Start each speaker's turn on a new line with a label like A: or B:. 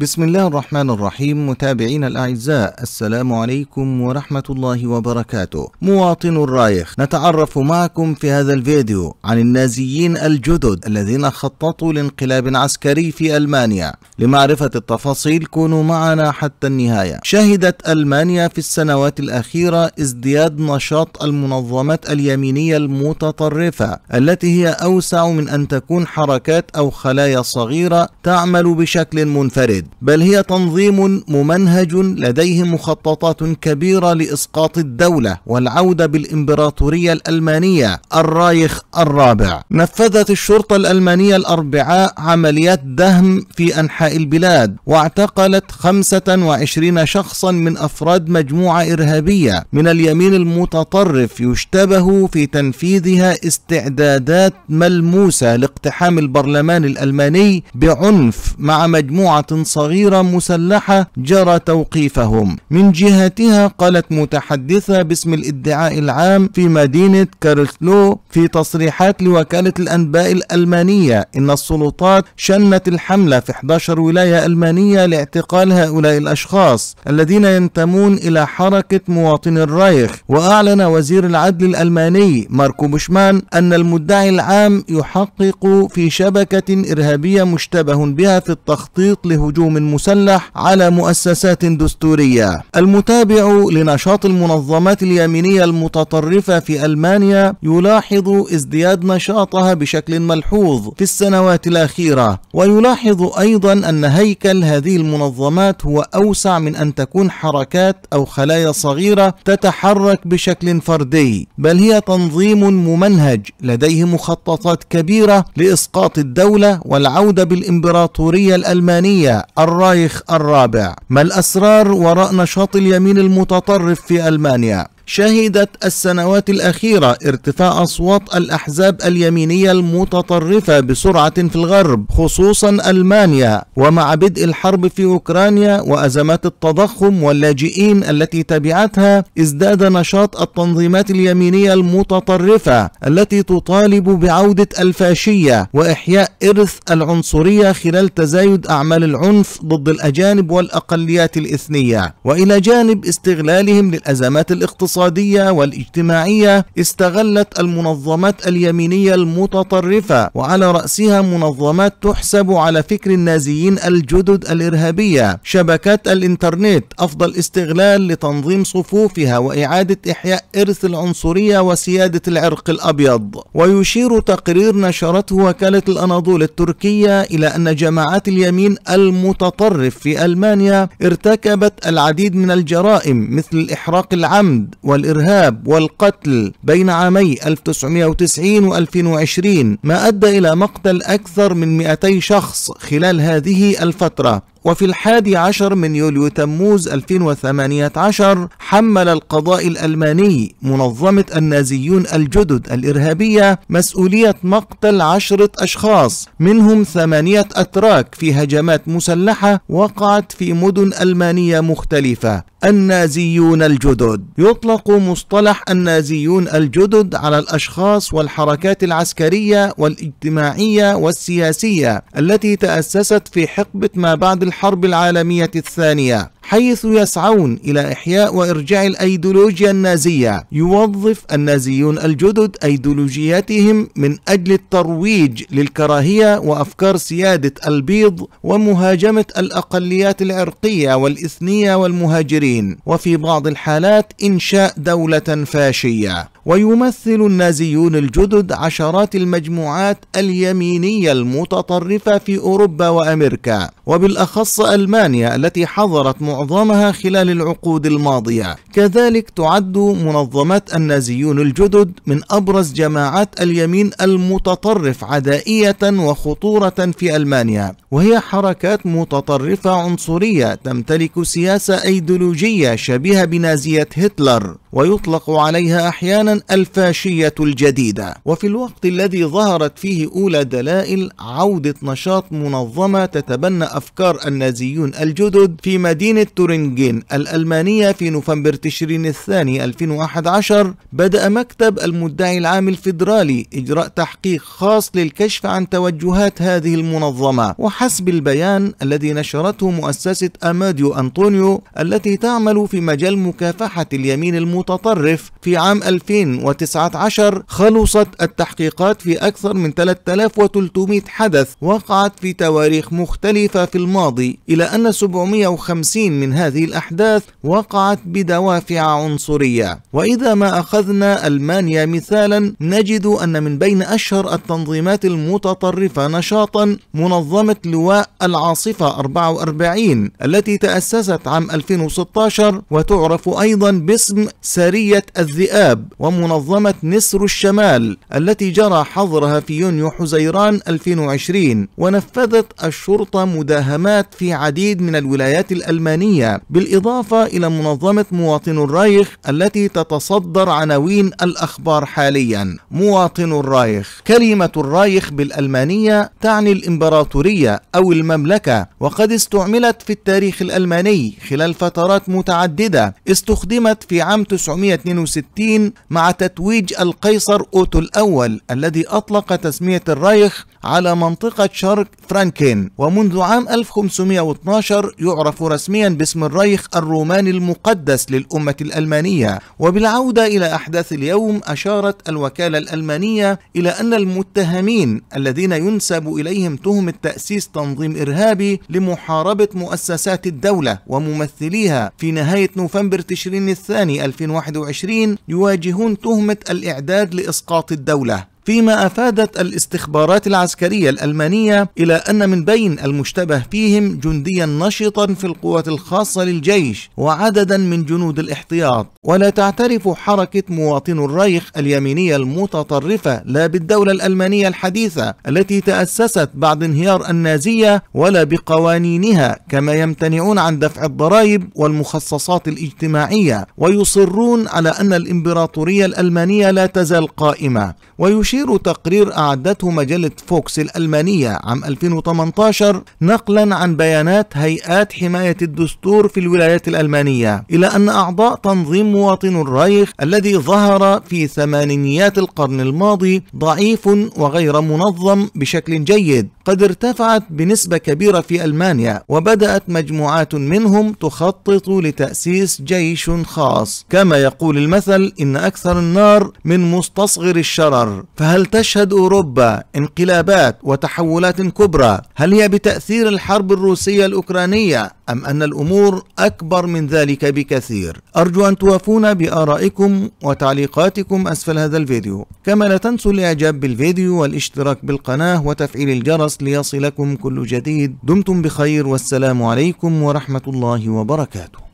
A: بسم الله الرحمن الرحيم متابعينا الأعزاء السلام عليكم ورحمة الله وبركاته مواطن الرايخ نتعرف معكم في هذا الفيديو عن النازيين الجدد الذين خططوا لانقلاب عسكري في ألمانيا لمعرفة التفاصيل كونوا معنا حتى النهاية شهدت ألمانيا في السنوات الأخيرة ازدياد نشاط المنظمات اليمينية المتطرفة التي هي أوسع من أن تكون حركات أو خلايا صغيرة تعمل بشكل منفرد بل هي تنظيم ممنهج لديه مخططات كبيرة لإسقاط الدولة والعودة بالإمبراطورية الألمانية الرايخ الرابع نفذت الشرطة الألمانية الأربعاء عمليات دهم في أنحاء البلاد واعتقلت 25 شخصا من أفراد مجموعة إرهابية من اليمين المتطرف يشتبه في تنفيذها استعدادات ملموسة لاقتحام البرلمان الألماني بعنف مع مجموعة صغيرة صغيرة مسلحة جرى توقيفهم من جهتها قالت متحدثة باسم الادعاء العام في مدينة كارلسلو في تصريحات لوكالة الأنباء الألمانية إن السلطات شنت الحملة في 11 ولاية ألمانية لاعتقال هؤلاء الأشخاص الذين ينتمون إلى حركة مواطن الرايخ وأعلن وزير العدل الألماني ماركو بوشمان أن المدعي العام يحقق في شبكة إرهابية مشتبه بها في التخطيط لهجوم هجوم مسلح على مؤسسات دستورية المتابع لنشاط المنظمات اليمينية المتطرفة في ألمانيا يلاحظ ازدياد نشاطها بشكل ملحوظ في السنوات الأخيرة ويلاحظ أيضا أن هيكل هذه المنظمات هو أوسع من أن تكون حركات أو خلايا صغيرة تتحرك بشكل فردي بل هي تنظيم ممنهج لديه مخططات كبيرة لإسقاط الدولة والعودة بالإمبراطورية الألمانية الرايخ الرابع ما الأسرار وراء نشاط اليمين المتطرف في ألمانيا شهدت السنوات الأخيرة ارتفاع أصوات الأحزاب اليمينية المتطرفة بسرعة في الغرب خصوصا ألمانيا ومع بدء الحرب في أوكرانيا وأزمات التضخم واللاجئين التي تبعتها ازداد نشاط التنظيمات اليمينية المتطرفة التي تطالب بعودة الفاشية وإحياء إرث العنصرية خلال تزايد أعمال العنف ضد الأجانب والأقليات الإثنية وإلى جانب استغلالهم للأزمات الاقتصادية الاقتصادية والاجتماعية استغلت المنظمات اليمينية المتطرفة وعلى رأسها منظمات تحسب على فكر النازيين الجدد الإرهابية شبكات الإنترنت أفضل استغلال لتنظيم صفوفها وإعادة إحياء إرث العنصرية وسيادة العرق الأبيض ويشير تقرير نشرته وكالة الأناضول التركية إلى أن جماعات اليمين المتطرف في ألمانيا ارتكبت العديد من الجرائم مثل الإحراق العمد والإرهاب والقتل بين عامي 1990 و 2020 ما أدى إلى مقتل أكثر من 200 شخص خلال هذه الفترة وفي الحادي عشر من يوليو تموز 2018 حمل القضاء الألماني منظمة النازيون الجدد الإرهابية مسؤولية مقتل عشرة أشخاص منهم ثمانية أتراك في هجمات مسلحة وقعت في مدن ألمانية مختلفة النازيون الجدد يطلق مصطلح النازيون الجدد على الأشخاص والحركات العسكرية والاجتماعية والسياسية التي تأسست في حقبة ما بعد الحرب العالمية الثانية حيث يسعون إلى إحياء وإرجاع الأيديولوجيا النازية يوظف النازيون الجدد أيديولوجياتهم من أجل الترويج للكراهية وأفكار سيادة البيض ومهاجمة الأقليات العرقية والإثنية والمهاجرين وفي بعض الحالات إنشاء دولة فاشية ويمثل النازيون الجدد عشرات المجموعات اليمينية المتطرفة في أوروبا وأمريكا وبالأخص ألمانيا التي حضرت معظمها خلال العقود الماضية كذلك تعد منظمة النازيون الجدد من أبرز جماعات اليمين المتطرف عدائية وخطورة في ألمانيا وهي حركات متطرفة عنصرية تمتلك سياسة أيديولوجية شبيهة بنازية هتلر ويطلق عليها أحيانا الفاشية الجديدة وفي الوقت الذي ظهرت فيه أولى دلائل عودة نشاط منظمة تتبنى أفكار النازيون الجدد في مدينة تورنجين الألمانية في نوفمبر تشرين الثاني 2011 بدأ مكتب المدعي العام الفيدرالي إجراء تحقيق خاص للكشف عن توجهات هذه المنظمة وحسب البيان الذي نشرته مؤسسة أماديو أنطونيو التي تعمل في مجال مكافحة اليمين المنظمة متطرف في عام 2019 خلصت التحقيقات في أكثر من 3300 حدث وقعت في تواريخ مختلفة في الماضي إلى أن 750 من هذه الأحداث وقعت بدوافع عنصرية وإذا ما أخذنا ألمانيا مثالا نجد أن من بين أشهر التنظيمات المتطرفة نشاطا منظمة لواء العاصفة 44 التي تأسست عام 2016 وتعرف أيضا باسم سارية الذئاب ومنظمة نسر الشمال التي جرى حظرها في يونيو حزيران 2020 ونفذت الشرطة مداهمات في عديد من الولايات الألمانية بالإضافة إلى منظمة مواطن الرايخ التي تتصدر عناوين الأخبار حاليا مواطن الرايخ كلمة الرايخ بالألمانية تعني الإمبراطورية أو المملكة وقد استعملت في التاريخ الألماني خلال فترات متعددة استخدمت في عام 1962 مع تتويج القيصر أوتو الأول الذي أطلق تسمية الرايخ على منطقة شرق فرانكين ومنذ عام 1512 يعرف رسميا باسم الرايخ الروماني المقدس للأمة الألمانية وبالعودة إلى أحداث اليوم أشارت الوكالة الألمانية إلى أن المتهمين الذين ينسب إليهم تهمة تأسيس تنظيم إرهابي لمحاربة مؤسسات الدولة وممثليها في نهاية نوفمبر تشرين الثاني 2000 2021 يواجهون تهمة الإعداد لإسقاط الدولة فيما أفادت الاستخبارات العسكرية الألمانية إلى أن من بين المشتبه فيهم جنديا نشطا في القوات الخاصة للجيش وعددا من جنود الاحتياط ولا تعترف حركة مواطن الريخ اليمينية المتطرفة لا بالدولة الألمانية الحديثة التي تأسست بعد انهيار النازية ولا بقوانينها كما يمتنعون عن دفع الضرائب والمخصصات الاجتماعية ويصرون على أن الإمبراطورية الألمانية لا تزال قائمة ويشير يشير تقرير أعدته مجلة فوكس الألمانية عام 2018 نقلا عن بيانات هيئات حماية الدستور في الولايات الألمانية إلى أن أعضاء تنظيم مواطن الرايخ الذي ظهر في ثمانينيات القرن الماضي ضعيف وغير منظم بشكل جيد قد ارتفعت بنسبة كبيرة في ألمانيا وبدأت مجموعات منهم تخطط لتأسيس جيش خاص كما يقول المثل إن أكثر النار من مستصغر الشرر فهل تشهد أوروبا انقلابات وتحولات كبرى؟ هل هي بتأثير الحرب الروسية الأوكرانية أم أن الأمور أكبر من ذلك بكثير؟ أرجو أن توافونا بآرائكم وتعليقاتكم أسفل هذا الفيديو كما لا تنسوا الإعجاب بالفيديو والاشتراك بالقناة وتفعيل الجرس ليصلكم كل جديد دمتم بخير والسلام عليكم ورحمة الله وبركاته